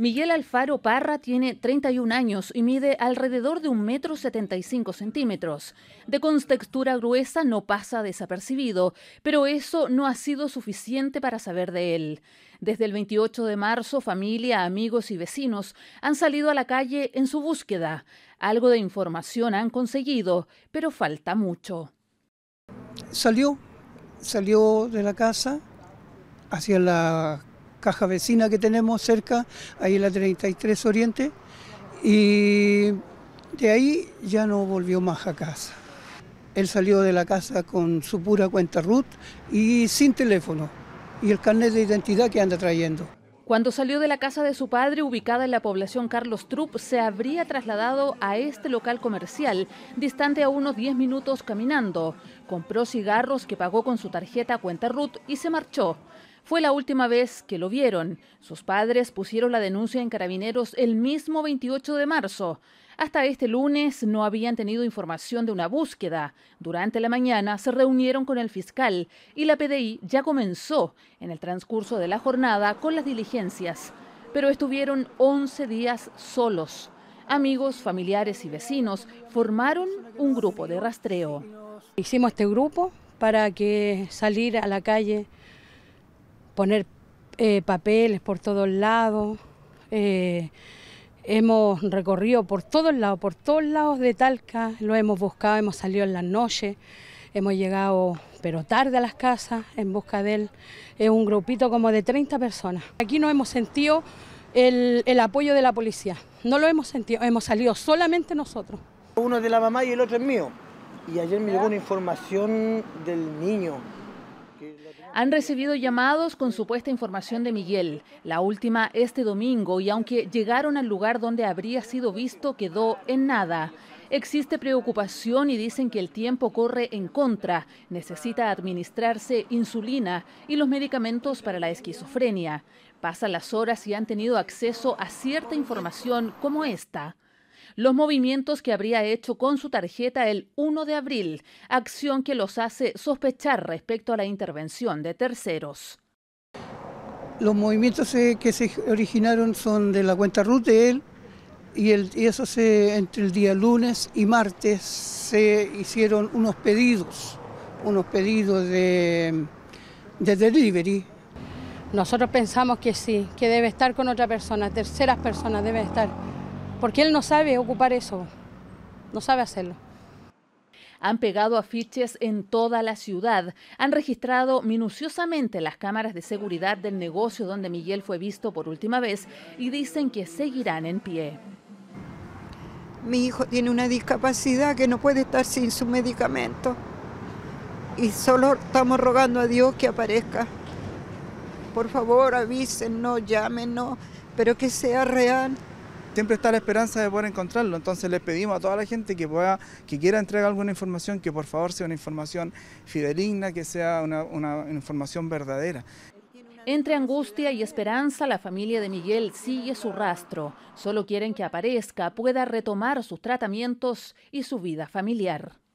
Miguel Alfaro Parra tiene 31 años y mide alrededor de un metro 75 centímetros. De contextura gruesa no pasa desapercibido, pero eso no ha sido suficiente para saber de él. Desde el 28 de marzo, familia, amigos y vecinos han salido a la calle en su búsqueda. Algo de información han conseguido, pero falta mucho. Salió, salió de la casa hacia la caja vecina que tenemos cerca, ahí en la 33 Oriente, y de ahí ya no volvió más a casa. Él salió de la casa con su pura cuenta RUT y sin teléfono, y el carnet de identidad que anda trayendo. Cuando salió de la casa de su padre, ubicada en la población Carlos Trupp, se habría trasladado a este local comercial, distante a unos 10 minutos caminando. Compró cigarros que pagó con su tarjeta cuenta RUT y se marchó. Fue la última vez que lo vieron. Sus padres pusieron la denuncia en carabineros el mismo 28 de marzo. Hasta este lunes no habían tenido información de una búsqueda. Durante la mañana se reunieron con el fiscal y la PDI ya comenzó en el transcurso de la jornada con las diligencias. Pero estuvieron 11 días solos. Amigos, familiares y vecinos formaron un grupo de rastreo. Hicimos este grupo para que salir a la calle poner eh, papeles por todos lados. Eh, hemos recorrido por todos lados, por todos lados de Talca, lo hemos buscado, hemos salido en las noches, hemos llegado pero tarde a las casas en busca de él. Es un grupito como de 30 personas. Aquí no hemos sentido el, el apoyo de la policía, no lo hemos sentido, hemos salido solamente nosotros. Uno es de la mamá y el otro es mío. Y ayer me llegó una información del niño han recibido llamados con supuesta información de Miguel, la última este domingo, y aunque llegaron al lugar donde habría sido visto, quedó en nada. Existe preocupación y dicen que el tiempo corre en contra. Necesita administrarse insulina y los medicamentos para la esquizofrenia. Pasan las horas y han tenido acceso a cierta información como esta los movimientos que habría hecho con su tarjeta el 1 de abril, acción que los hace sospechar respecto a la intervención de terceros. Los movimientos que se originaron son de la cuenta RUT de él y, el, eso se, entre el día lunes y martes se hicieron unos pedidos, unos pedidos de, de delivery nosotros pensamos que sí, que debe estar con otra persona, terceras personas debe estar porque él no sabe ocupar eso, no sabe hacerlo. Han pegado afiches en toda la ciudad, han registrado minuciosamente las cámaras de seguridad del negocio donde Miguel fue visto por última vez y dicen que seguirán en pie. Mi hijo tiene una discapacidad que no puede estar sin su medicamento y solo estamos rogando a Dios que aparezca. Por favor, llamen, llámenos, pero que sea real siempre está la esperanza de poder encontrarlo. Entonces le pedimos a toda la gente que pueda, que quiera entregar alguna información, que por favor sea una información fidedigna, que sea una, una información verdadera. Entre angustia y esperanza, la familia de Miguel sigue su rastro. Solo quieren que aparezca, pueda retomar sus tratamientos y su vida familiar.